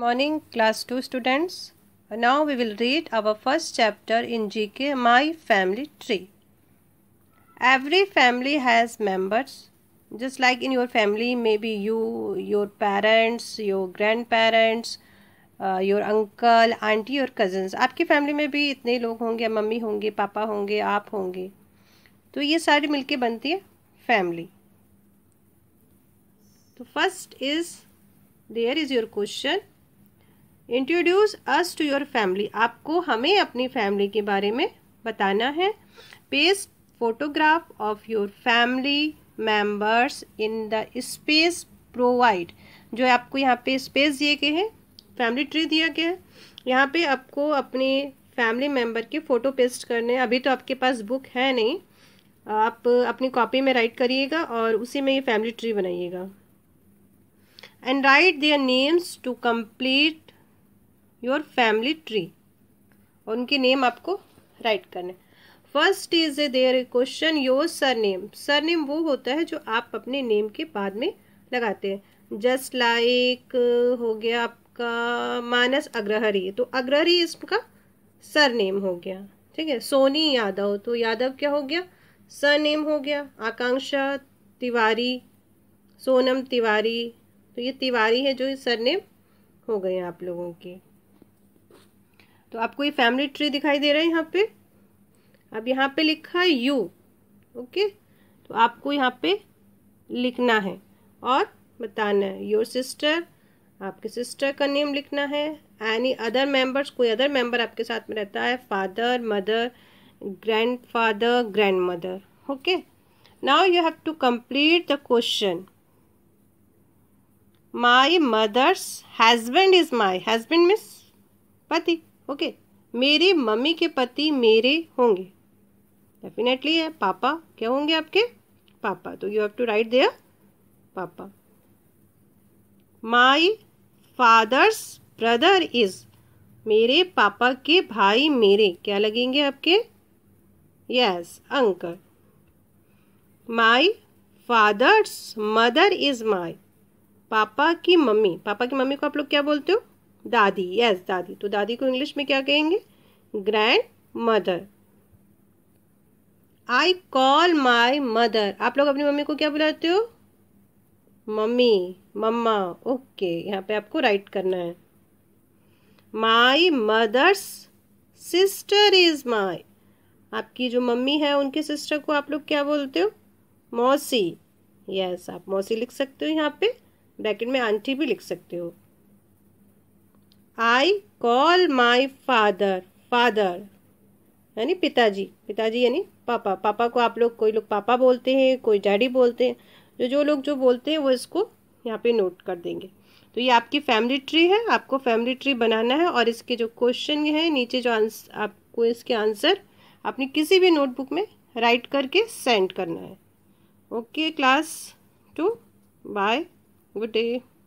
morning class 2 students now we will read our first chapter in gk my family tree every family has members just like in your family maybe you your parents your grandparents uh, your uncle auntie और cousins आपकी family में भी इतने लोग होंगे mummy होंगे पापा होंगे आप होंगे तो ये सारी मिलके बनती है family तो first is there is your question introduce us to your family आपको हमें अपनी फैमिली के बारे में बताना है paste photograph of your family members in the space provide जो आपको यहाँ पे स्पेस दिए गए हैं फैमिली ट्री दिया गया है यहाँ पे आपको अपने फैमिली मेम्बर के फ़ोटो पेस्ट करने हैं अभी तो आपके पास बुक है नहीं आप अपनी कॉपी में राइट करिएगा और उसी में ये फैमिली ट्री बनाइएगा and write their names to complete your family tree और उनके नेम आपको राइट करने first is a there a question your surname surname वो होता है जो आप अपने नेम के बाद में लगाते हैं जस्ट लाइक हो गया आपका मानस अग्रहरी तो अग्रहरी इसका सर नेम हो गया ठीक है सोनी यादव तो यादव क्या हो गया सर नेम हो गया आकांक्षा तिवारी सोनम तिवारी तो ये तिवारी है जो सर नेम हो गए आप लोगों के तो आपको ये फैमिली ट्री दिखाई दे रहा है यहाँ पे अब यहाँ पे लिखा है यू ओके तो आपको यहाँ पे लिखना है और बताना है योर सिस्टर आपके सिस्टर का नेम लिखना है एनी अदर मेंबर्स कोई अदर मेंबर आपके साथ में रहता है father mother grandfather grandmother okay now you have to complete the question my mother's husband is my husband miss पति ओके मेरी मम्मी के पति मेरे होंगे डेफिनेटली है पापा क्या होंगे आपके पापा तो you have to write there पापा माई फादर्स ब्रदर इज मेरे पापा के भाई मेरे क्या लगेंगे आपके yes uncle my father's mother is my पापा की मम्मी पापा की मम्मी को आप लोग क्या बोलते हो दादी यस दादी तो दादी को इंग्लिश में क्या कहेंगे grandmother I call my mother आप लोग अपनी मम्मी को क्या बुलाते हो मम्मी मम्मा ओके यहाँ पे आपको राइट करना है my mother's sister is my आपकी जो मम्मी है उनके सिस्टर को आप लोग क्या बोलते हो मौसी यस yes, आप मौसी लिख सकते हो यहाँ पे ब्रैकेट में आंटी भी लिख सकते हो I call my father father यानी पिताजी पिताजी यानी पापा पापा को आप लोग कोई लोग पापा बोलते हैं कोई डैडी बोलते हैं जो जो लोग जो बोलते हैं वो इसको यहाँ पे नोट कर देंगे तो ये आपकी फैमिली ट्री है आपको फैमिली ट्री बनाना है और इसके जो क्वेश्चन हैं नीचे जो आंस आपको इसके आंसर आपने किसी भी नोटबुक में राइट करके सेंड करना है okay class two bye good day